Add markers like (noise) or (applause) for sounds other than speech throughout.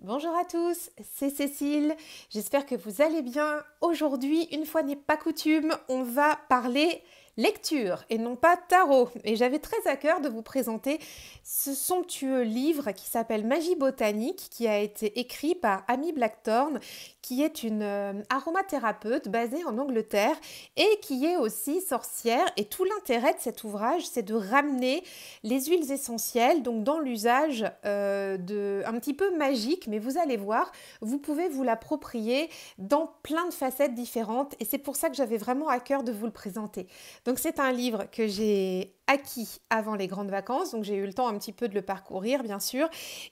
Bonjour à tous, c'est Cécile. J'espère que vous allez bien. Aujourd'hui, une fois n'est pas coutume, on va parler lecture et non pas tarot. Et j'avais très à cœur de vous présenter ce somptueux livre qui s'appelle Magie botanique, qui a été écrit par Amy Blackthorne, qui est une euh, aromathérapeute basée en Angleterre et qui est aussi sorcière. Et tout l'intérêt de cet ouvrage, c'est de ramener les huiles essentielles, donc dans l'usage euh, de un petit peu magique, mais vous allez voir, vous pouvez vous l'approprier dans plein de facettes différentes. Et c'est pour ça que j'avais vraiment à cœur de vous le présenter. Donc c'est un livre que j'ai acquis avant les grandes vacances, donc j'ai eu le temps un petit peu de le parcourir bien sûr.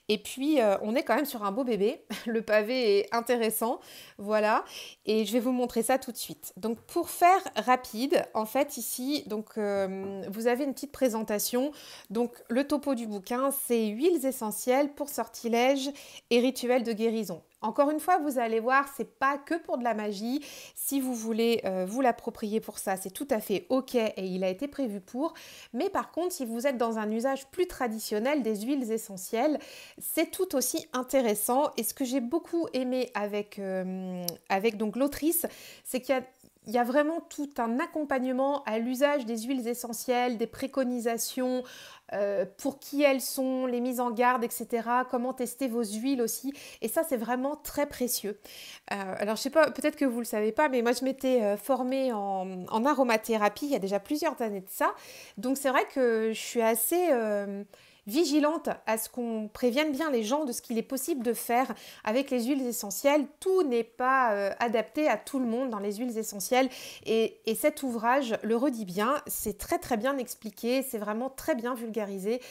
Et puis euh, on est quand même sur un beau bébé, (laughs) le pavé est intéressant, voilà, et je vais vous montrer ça tout de suite. Donc pour faire rapide, en fait ici, donc euh, vous avez une petite présentation. Donc le topo du bouquin, c'est huiles essentielles pour sortilèges et rituels de guérison. Encore une fois, vous allez voir, c'est pas que pour de la magie. Si vous voulez euh, vous l'approprier pour ça, c'est tout à fait ok et il a été prévu pour. Mais par contre, si vous êtes dans un usage plus traditionnel des huiles essentielles, c'est tout aussi intéressant. Et ce que j'ai beaucoup aimé avec, euh, avec donc l'autrice, c'est qu'il y a il y a vraiment tout un accompagnement à l'usage des huiles essentielles, des préconisations, euh, pour qui elles sont, les mises en garde, etc. Comment tester vos huiles aussi. Et ça, c'est vraiment très précieux. Euh, alors, je sais pas, peut-être que vous ne le savez pas, mais moi, je m'étais euh, formée en, aromathérapie il y a déjà plusieurs années de ça. Donc, c'est vrai que je suis assez vigilante à ce qu'on prévienne bien les gens de ce qu'il est possible de faire avec les huiles essentielles. Tout n'est pas euh, adapté à tout le monde dans les huiles essentielles et, cet ouvrage le redit bien, c'est très très bien expliqué, c'est vraiment très bien vulgarisé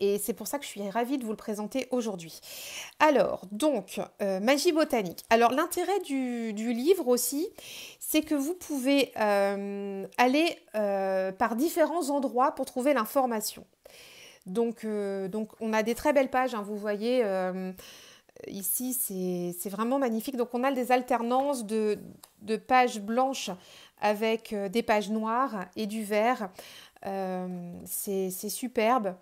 et c'est pour ça que je suis ravie de vous le présenter aujourd'hui. Alors, donc, euh, magie botanique. Alors, l'intérêt du, livre aussi, c'est que vous pouvez euh, aller par différents endroits pour trouver l'information. Donc, euh, donc on a des très belles pages, hein, vous voyez. Euh, ici, c'est vraiment magnifique. Donc, on a des alternances de, pages blanches avec euh, des pages noires et du vert. c'est superbe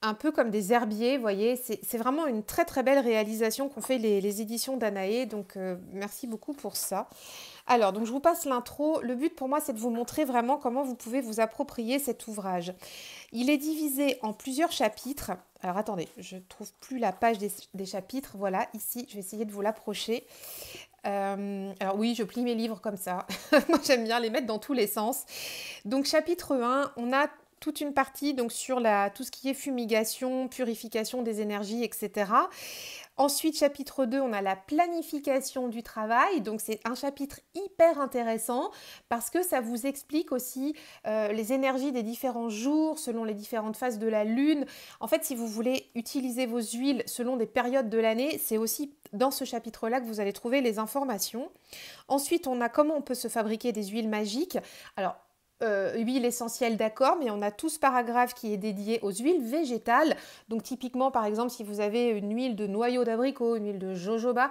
un peu comme des herbiers, vous voyez. C'est vraiment une très très belle réalisation qu'ont fait les, éditions d'Anaé. Donc merci beaucoup pour ça. Alors, donc je vous passe l'intro. Le but pour moi, c'est de vous montrer vraiment comment vous pouvez vous approprier cet ouvrage. Il est divisé en plusieurs chapitres. Alors attendez, je ne trouve plus la page des, chapitres. Voilà, ici, je vais essayer de vous l'approcher. Euh, alors oui, je plie mes livres comme ça. (laughs) Moi, j'aime bien les mettre dans tous les sens. Donc, chapitre 1, on a toute une partie donc sur la, tout ce qui est fumigation, purification des énergies, etc. Ensuite, chapitre 2, on a la planification du travail. Donc c'est un chapitre hyper intéressant parce que ça vous explique aussi euh, les énergies des différents jours selon les différentes phases de la lune. En fait, si vous voulez utiliser vos huiles selon des périodes de l'année, c'est aussi dans ce chapitre-là que vous allez trouver les informations. Ensuite, on a comment on peut se fabriquer des huiles magiques. Alors, euh, huile essentielle d'accord, mais on a tout ce paragraphe qui est dédié aux huiles végétales. Donc typiquement, par exemple, si vous avez une huile de noyau d'abricot, une huile de jojoba,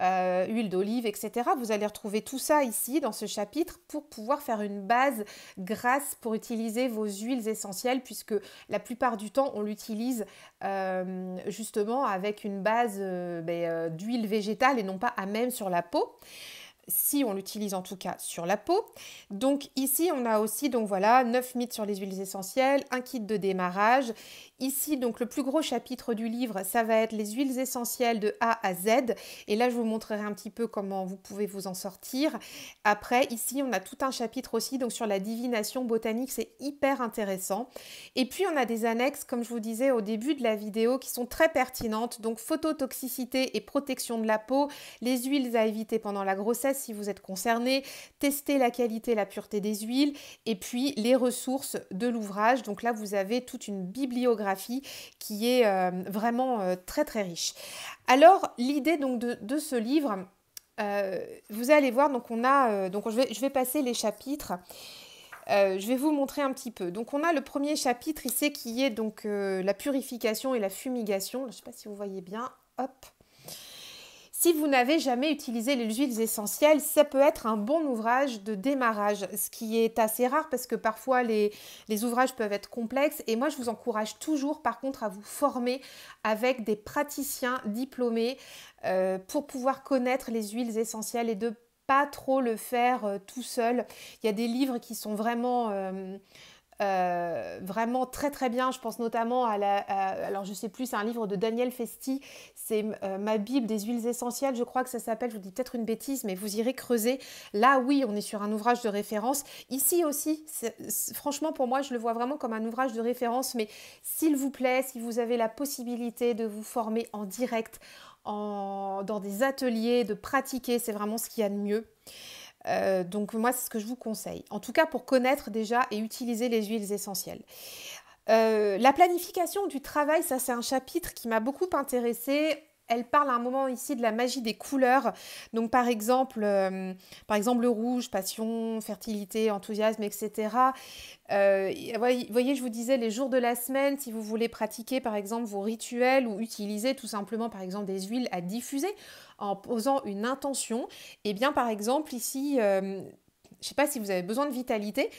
euh, huile d'olive, etc., vous allez retrouver tout ça ici dans ce chapitre pour pouvoir faire une base grasse pour utiliser vos huiles essentielles, puisque la plupart du temps, on l'utilise euh, justement avec une base ben, d'huile végétale et non pas à même sur la peau si on l'utilise en tout cas sur la peau. Donc ici on a aussi donc voilà 9 mythes sur les huiles essentielles, un kit de démarrage. Ici donc le plus gros chapitre du livre ça va être les huiles essentielles de A à Z et là je vous montrerai un petit peu comment vous pouvez vous en sortir. Après ici on a tout un chapitre aussi donc sur la divination botanique, c'est hyper intéressant. Et puis on a des annexes comme je vous disais au début de la vidéo qui sont très pertinentes donc phototoxicité et protection de la peau, les huiles à éviter pendant la grossesse si vous êtes concerné, tester la qualité, la pureté des huiles et puis les ressources de l'ouvrage. Donc là, vous avez toute une bibliographie qui est euh, vraiment euh, très très riche. Alors, l'idée donc de, ce livre, euh, vous allez voir, donc on a, donc je vais, passer les chapitres. je vais vous montrer un petit peu. Donc on a le premier chapitre ici qui est donc la purification et la fumigation. Je ne sais pas si vous voyez bien. Hop. Si vous n'avez jamais utilisé les huiles essentielles, ça peut être un bon ouvrage de démarrage, ce qui est assez rare parce que parfois les, ouvrages peuvent être complexes. Et moi, je vous encourage toujours, par contre, à vous former avec des praticiens diplômés euh, pour pouvoir connaître les huiles essentielles et de pas trop le faire euh, tout seul. Il y a des livres qui sont vraiment... Euh, euh, vraiment très très bien. Je pense notamment à la... alors je sais plus, c'est un livre de Daniel Festi, c'est euh, ma Bible des huiles essentielles, je crois que ça s'appelle, je vous dis peut-être une bêtise, mais vous irez creuser. Là oui, on est sur un ouvrage de référence. Ici aussi, franchement pour moi, je le vois vraiment comme un ouvrage de référence, mais s'il vous plaît, si vous avez la possibilité de vous former en direct, dans des ateliers, de pratiquer, c'est vraiment ce qu'il y a de mieux. Euh, donc moi, c'est ce que je vous conseille. En tout cas, pour connaître déjà et utiliser les huiles essentielles. Euh, la planification du travail, ça c'est un chapitre qui m'a beaucoup intéressée. Elle parle à un moment ici de la magie des couleurs. Donc par exemple, euh, par exemple le rouge, passion, fertilité, enthousiasme, etc. vous voyez, je vous disais les jours de la semaine, si vous voulez pratiquer par exemple vos rituels ou utiliser tout simplement par exemple des huiles à diffuser en posant une intention. Et eh bien par exemple ici, euh, je ne sais pas si vous avez besoin de vitalité,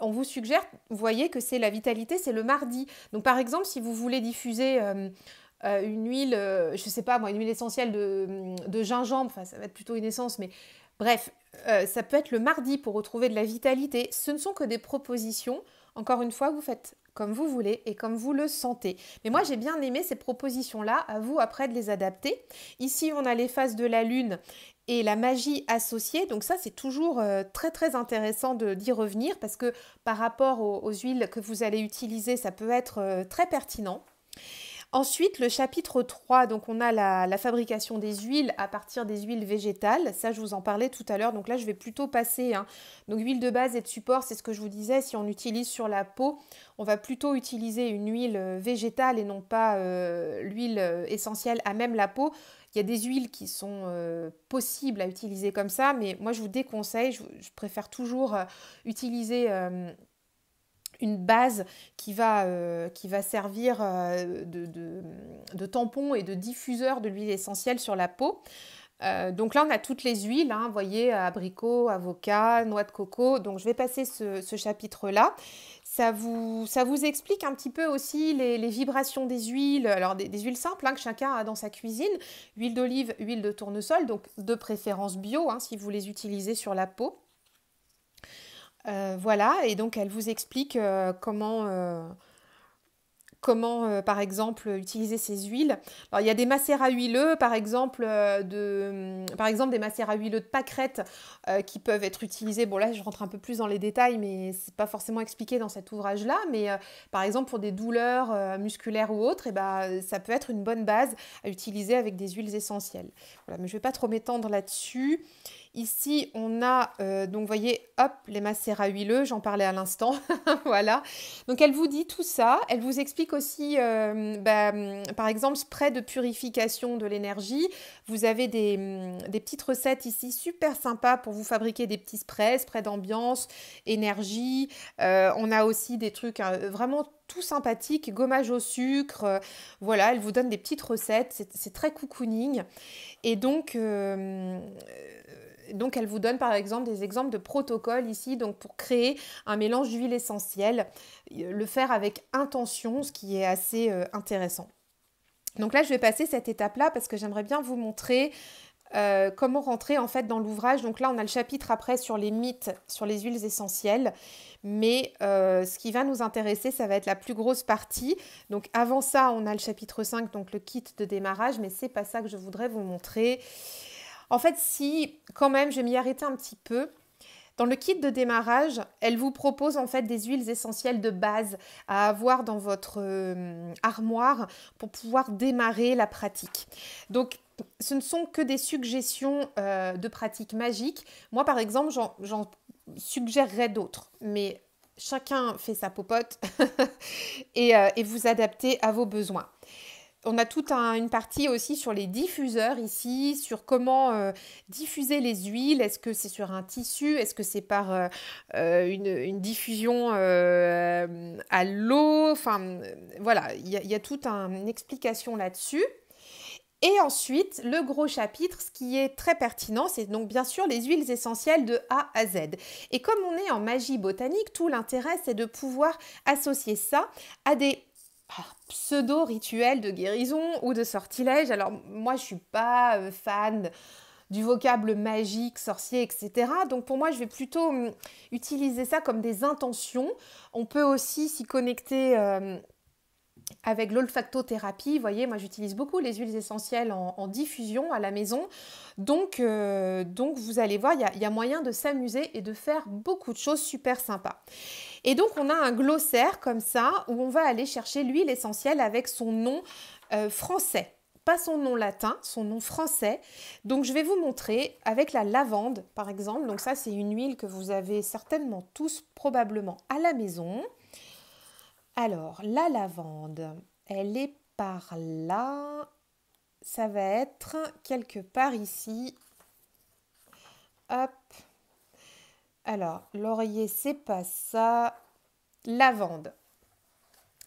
on vous suggère, vous voyez que c'est la vitalité, c'est le mardi. Donc par exemple, si vous voulez diffuser euh, euh, une huile, je ne sais pas moi, une huile essentielle de, de, gingembre, enfin ça va être plutôt une essence, mais bref, ça peut être le mardi pour retrouver de la vitalité. Ce ne sont que des propositions. Encore une fois, vous faites comme vous voulez et comme vous le sentez. Mais moi, j'ai bien aimé ces propositions-là, à vous après de les adapter. Ici, on a les phases de la Lune et la magie associée. Donc ça, c'est toujours euh, très très intéressant d'y revenir parce que par rapport aux, huiles que vous allez utiliser, ça peut être euh, très pertinent. Ensuite, le chapitre 3, donc on a la, fabrication des huiles à partir des huiles végétales. Ça, je vous en parlais tout à l'heure, donc là, je vais plutôt passer. Hein. Donc, huile de base et de support, c'est ce que je vous disais, si on utilise sur la peau, on va plutôt utiliser une huile euh, végétale et non pas euh, l'huile euh, essentielle à même la peau. Il y a des huiles qui sont possibles à utiliser comme ça, mais moi, je vous déconseille, je, préfère toujours utiliser une base qui va, euh, qui va servir euh, de, de, tampon et de diffuseur de l'huile essentielle sur la peau. Euh, donc là, on a toutes les huiles, vous hein, voyez, abricot, avocat, noix de coco. Donc je vais passer ce, chapitre-là. Ça vous, ça vous, explique un petit peu aussi les, vibrations des huiles, alors des, huiles simples hein, que chacun a dans sa cuisine, huile d'olive, huile de tournesol, donc de préférence bio hein, si vous les utilisez sur la peau. Euh, voilà, et donc elle vous explique euh, comment, euh, comment par exemple, utiliser ces huiles. Alors, il y a des macérats huileux, par exemple, de, par exemple des macérats huileux de pâquerette qui peuvent être utilisés. Bon, là, je rentre un peu plus dans les détails, mais ce n'est pas forcément expliqué dans cet ouvrage-là. Mais par exemple, pour des douleurs musculaires ou autres, et eh ben, ça peut être une bonne base à utiliser avec des huiles essentielles. Voilà, mais je ne vais pas trop m'étendre là-dessus. Ici, on a, Donc, euh, donc voyez, hop, les macérats huileux, j'en parlais à l'instant, (laughs) voilà. Donc elle vous dit tout ça, elle vous explique aussi, euh, bah, hum, par exemple, spray de purification de l'énergie. Vous avez hum, des, petites recettes ici, super sympas pour vous fabriquer des petits sprays, spray d'ambiance, énergie. Euh, on a aussi des trucs hein, vraiment tout sympathique, gommage au sucre, voilà, elle vous donne des petites recettes, c'est très cocooning. Et donc, donc elle vous donne par exemple des exemples de protocoles ici, donc pour créer un mélange d'huiles essentielles, euh, le faire avec intention, ce qui est assez euh, intéressant. Donc là, je vais passer cette étape-là parce que j'aimerais bien vous montrer euh, comment rentrer en fait dans l'ouvrage. Donc là, on a le chapitre après sur les mythes, sur les huiles essentielles. Mais ce qui va nous intéresser, ça va être la plus grosse partie. Donc avant ça, on a le chapitre 5, donc le kit de démarrage. Mais c'est pas ça que je voudrais vous montrer. En fait, si quand même, je vais m'y arrêter un petit peu. Dans le kit de démarrage, elle vous propose en fait des huiles essentielles de base à avoir dans votre euh, armoire pour pouvoir démarrer la pratique. Donc ce ne sont que des suggestions euh, de pratiques magiques. Moi par exemple, j'en suggérerais d'autres, mais chacun fait sa popote (laughs) euh, et vous adaptez à vos besoins on a toute une partie aussi sur les diffuseurs ici, sur comment euh, diffuser les huiles. Est-ce que c'est sur un tissu Est-ce que c'est par euh, euh, une, diffusion à l'eau Enfin, voilà, il y, a toute un, une explication là-dessus. Et ensuite, le gros chapitre, ce qui est très pertinent, c'est donc bien sûr les huiles essentielles de A à Z. Et comme on est en magie botanique, tout l'intérêt, c'est de pouvoir associer ça à des pseudo-rituel de guérison ou de sortilège. Alors moi je suis pas euh, fan du vocable magique, sorcier, etc. Donc pour moi, je vais plutôt hum, utiliser ça comme des intentions. On peut aussi s'y connecter euh, avec l'olfactothérapie. Vous voyez, moi j'utilise beaucoup les huiles essentielles en, diffusion à la maison. Donc, euh, donc vous allez voir, il y a, moyen de s'amuser et de faire beaucoup de choses super sympas. Et donc on a un glossaire comme ça où on va aller chercher l'huile essentielle avec son nom euh, français. Pas son nom latin, son nom français. Donc je vais vous montrer avec la lavande par exemple. Donc ça c'est une huile que vous avez certainement tous probablement à la maison. Alors, la lavande, elle est par là. Ça va être quelque part ici. Hop. Alors, laurier, c'est pas ça. Lavande.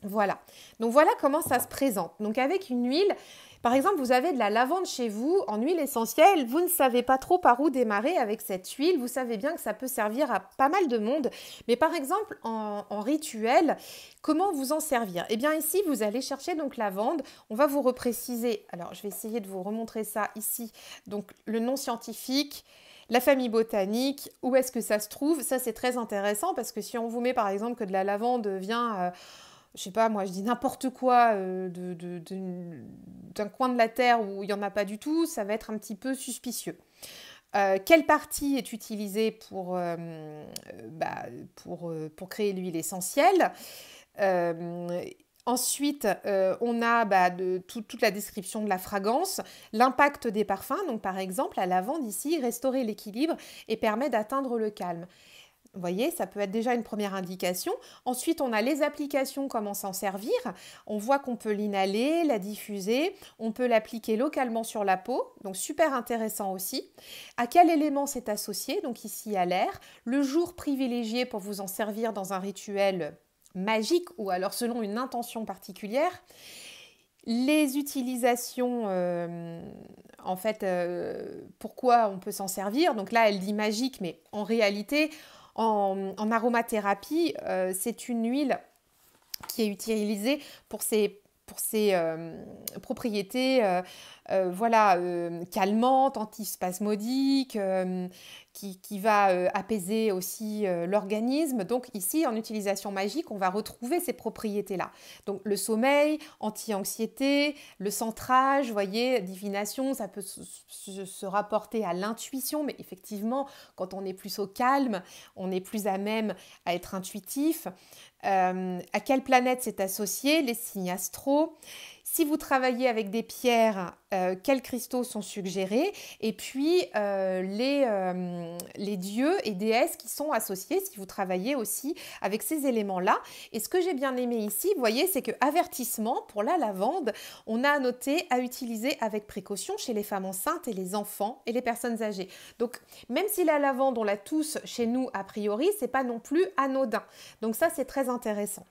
Voilà. Donc voilà comment ça se présente. Donc avec une huile, par exemple, vous avez de la lavande chez vous en huile essentielle, vous ne savez pas trop par où démarrer avec cette huile, vous savez bien que ça peut servir à pas mal de monde, mais par exemple en, rituel, comment vous en servir Eh bien ici, vous allez chercher donc lavande, on va vous repréciser, alors je vais essayer de vous remontrer ça ici, donc le nom scientifique, la famille botanique, où est-ce que ça se trouve, ça c'est très intéressant parce que si on vous met par exemple que de la lavande vient... Euh, je sais pas, moi je dis n'importe quoi euh, d'un coin de la Terre où il n'y en a pas du tout, ça va être un petit peu suspicieux. Euh, quelle partie est utilisée pour, euh, bah, pour, créer l'huile essentielle Ensuite, on a bah, de, toute la description de la fragrance, l'impact des parfums. Donc, par exemple, la l'avant ici restaurer l'équilibre et permet d'atteindre le calme. Vous voyez, ça peut être déjà une première indication. Ensuite, on a les applications, comment s'en servir. On voit qu'on peut l'inhaler, la diffuser, on peut l'appliquer localement sur la peau, donc super intéressant aussi. À quel élément c'est associé Donc ici à l'air, le jour privilégié pour vous en servir dans un rituel magique ou alors selon une intention particulière. Les utilisations, euh, en fait, euh, pourquoi on peut s'en servir. Donc là, elle dit magique, mais en réalité, en, aromathérapie, euh, c'est une huile qui est utilisée pour ses pour ses euh, propriétés euh, voilà, calmantes, antispasmodiques, qui, va euh, apaiser aussi euh, l'organisme. Donc ici, en utilisation magique, on va retrouver ces propriétés-là. Donc le sommeil, anti-anxiété, le centrage, vous voyez, divination, ça peut se, rapporter à l'intuition, mais effectivement, quand on est plus au calme, on est plus à même à être intuitif. Euh, à quelle planète c'est associé, les signes astro. Si vous travaillez avec des pierres, euh, quels cristaux sont suggérés et puis euh, les, euh, les, dieux et déesses qui sont associés si vous travaillez aussi avec ces éléments-là. Et ce que j'ai bien aimé ici, vous voyez, c'est que avertissement pour la lavande, on a noté à utiliser avec précaution chez les femmes enceintes et les enfants et les personnes âgées. Donc même si la lavande, on l'a tous chez nous a priori, c'est pas non plus anodin. Donc ça, c'est très intéressant.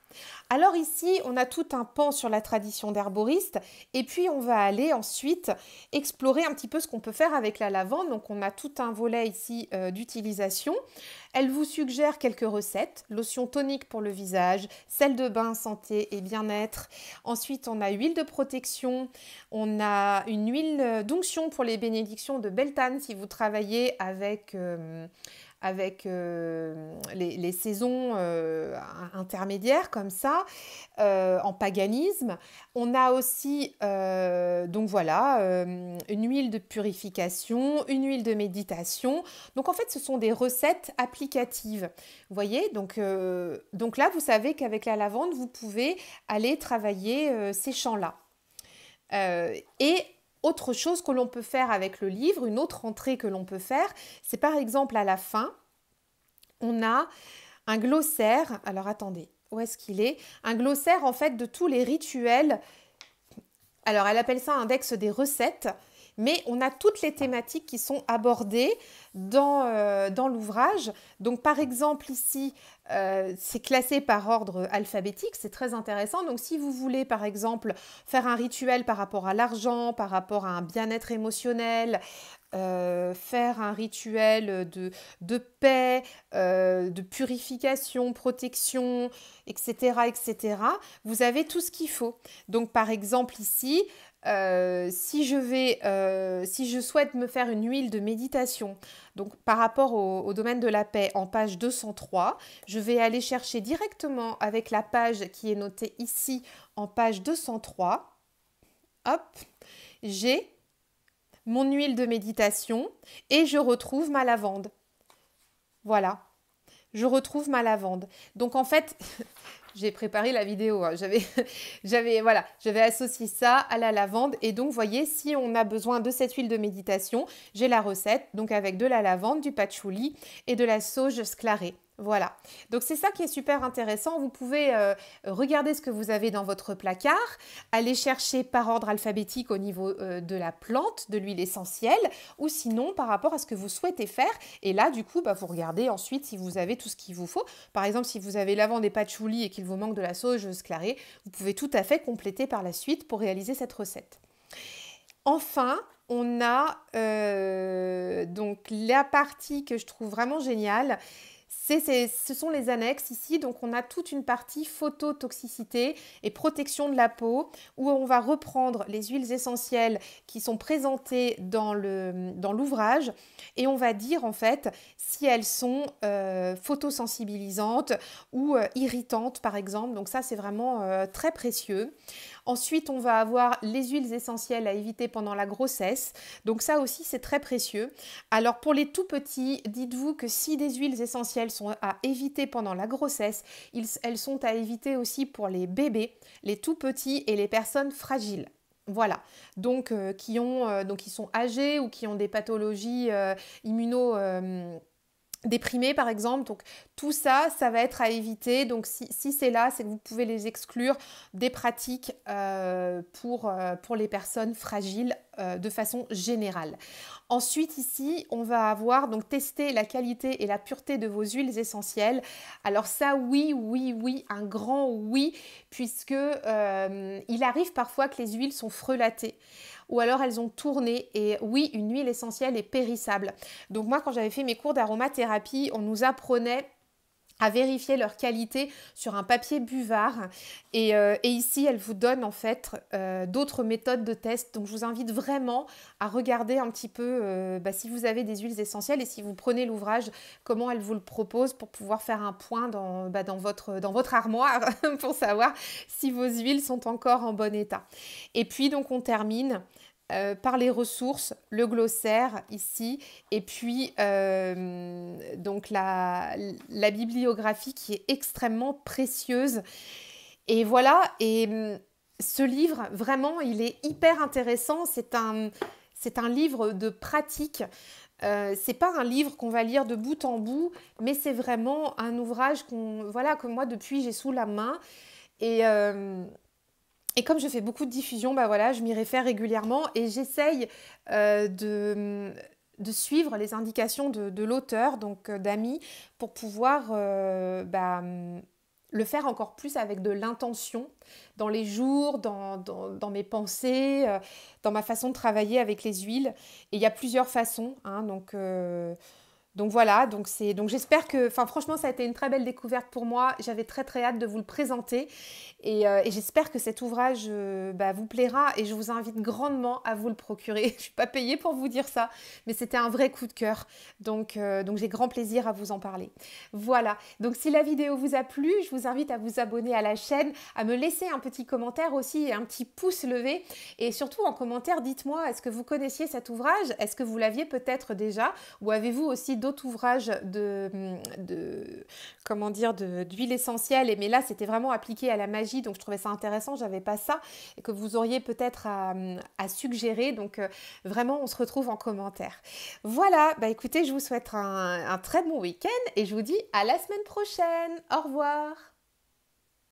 Alors ici, on a tout un pan sur la tradition d'herboriste et puis on va aller ensuite explorer un petit peu ce qu'on peut faire avec la lavande. Donc on a tout un volet ici euh, d'utilisation. Elle vous suggère quelques recettes, lotion tonique pour le visage, sel de bain santé et bien-être. Ensuite, on a huile de protection, on a une huile euh, d'onction pour les bénédictions de Beltane si vous travaillez avec euh, avec euh, les, saisons euh, intermédiaires comme ça, euh, en paganisme. On a aussi, donc voilà, une huile de purification, une huile de méditation. Donc en fait, ce sont des recettes applicatives. Vous voyez, donc, donc là, vous savez qu'avec la lavande, vous pouvez aller travailler ces champs-là. et autre chose que l'on peut faire avec le livre, une autre entrée que l'on peut faire, c'est par exemple à la fin, on a un glossaire. Alors attendez, où est-ce qu'il est, Un glossaire en fait de tous les rituels. Alors elle appelle ça index des recettes mais on a toutes les thématiques qui sont abordées dans, euh, l'ouvrage. Donc par exemple ici, euh, c'est classé par ordre alphabétique, c'est très intéressant. Donc si vous voulez par exemple faire un rituel par rapport à l'argent, par rapport à un bien-être émotionnel, euh, faire un rituel de, paix, de purification, protection, etc., etc., vous avez tout ce qu'il faut. Donc, par exemple, ici, euh, si, je vais, euh, si je souhaite me faire une huile de méditation, donc par rapport au, au, domaine de la paix en page 203, je vais aller chercher directement avec la page qui est notée ici en page 203. Hop, j'ai mon huile de méditation et je retrouve ma lavande. Voilà, je retrouve ma lavande. Donc en fait, (laughs) j'ai préparé la vidéo. Hein. J'avais, (laughs) j'avais, voilà, j'avais associé ça à la lavande. Et donc, voyez, si on a besoin de cette huile de méditation, j'ai la recette. Donc, avec de la lavande, du patchouli et de la sauge sclarée. Voilà. Donc c'est ça qui est super intéressant. Vous pouvez euh, regarder ce que vous avez dans votre placard, aller chercher par ordre alphabétique au niveau euh, de la plante, de l'huile essentielle, ou sinon par rapport à ce que vous souhaitez faire. Et là, du coup, bah, vous regardez ensuite si vous avez tout ce qu'il vous faut. Par exemple, si vous avez l'avant des patchouli et qu'il vous manque de la sauge clarée, vous pouvez tout à fait compléter par la suite pour réaliser cette recette. Enfin, on a euh, donc la partie que je trouve vraiment géniale, ce sont les annexes ici. Donc on a toute une partie phototoxicité et protection de la peau où on va reprendre les huiles essentielles qui sont présentées dans l'ouvrage dans et on va dire en fait si elles sont euh, photosensibilisantes ou euh, irritantes par exemple. Donc ça c'est vraiment euh, très précieux. Ensuite, on va avoir les huiles essentielles à éviter pendant la grossesse. Donc ça aussi, c'est très précieux. Alors pour les tout petits, dites-vous que si des huiles essentielles à éviter pendant la grossesse, elles sont à éviter aussi pour les bébés, les tout petits et les personnes fragiles. Voilà, donc, euh, qui ont, euh, donc ils sont âgés ou qui ont des pathologies euh, immuno déprimés par exemple. Donc tout ça, ça va être à éviter. Donc si, c'est là, c'est que vous pouvez les exclure des pratiques euh, pour, euh, pour les personnes fragiles euh, de façon générale. Ensuite ici, on va avoir donc tester la qualité et la pureté de vos huiles essentielles. Alors ça, oui, oui, oui, un grand oui, puisque il arrive parfois que les huiles sont frelatées ou alors elles ont tourné. Et oui, une huile essentielle est périssable. Donc moi, quand j'avais fait mes cours d'aromathérapie, on nous apprenait à vérifier leur qualité sur un papier buvard. Et, euh, ici, elle vous donne en fait euh, d'autres méthodes de test. Donc, je vous invite vraiment à regarder un petit peu euh, bah, si vous avez des huiles essentielles et si vous prenez l'ouvrage, comment elle vous le propose pour pouvoir faire un point dans, bah, dans, votre, dans votre armoire (laughs) pour savoir si vos huiles sont encore en bon état. Et puis, donc, on termine euh, par les ressources, le glossaire ici, et puis euh, donc la, bibliographie qui est extrêmement précieuse. Et voilà, et hum, ce livre, vraiment, il est hyper intéressant. C'est un, un livre de pratique. Euh, c'est pas un livre qu'on va lire de bout en bout, mais c'est vraiment un ouvrage qu'on, voilà, que moi depuis j'ai sous la main. Et hum, et comme je fais beaucoup de diffusion, bah voilà, je m'y réfère régulièrement et j'essaye euh, de, mm, de, suivre les indications de, l'auteur, donc euh, d'amis, pour pouvoir euh, bah, mm, le faire encore plus avec de l'intention dans les jours, dans, mes pensées, dans ma façon de travailler avec les huiles. Et il y a plusieurs façons, hein, donc... Donc voilà, donc c'est donc j'espère que enfin franchement ça a été une très belle découverte pour moi. J'avais très très hâte de vous le présenter et, euh, j'espère que cet ouvrage euh, bah, vous plaira et je vous invite grandement à vous le procurer. (laughs) je suis pas payée pour vous dire ça, mais c'était un vrai coup de cœur. Donc euh, donc j'ai grand plaisir à vous en parler. Voilà. Donc si la vidéo vous a plu, je vous invite à vous abonner à la chaîne, à me laisser un petit commentaire aussi et un petit pouce levé et surtout en commentaire dites-moi est-ce que vous connaissiez cet ouvrage, est-ce que vous l'aviez peut-être déjà ou avez-vous aussi d'autres ouvrages de, comment dire d'huile essentielle, et, mais là c'était vraiment appliqué à la magie, donc je trouvais ça intéressant, j'avais pas ça, et que vous auriez peut-être à, suggérer. Donc euh, vraiment, on se retrouve en commentaire. Voilà, bah écoutez, je vous souhaite un, un très bon week-end et je vous dis à la semaine prochaine. Au revoir.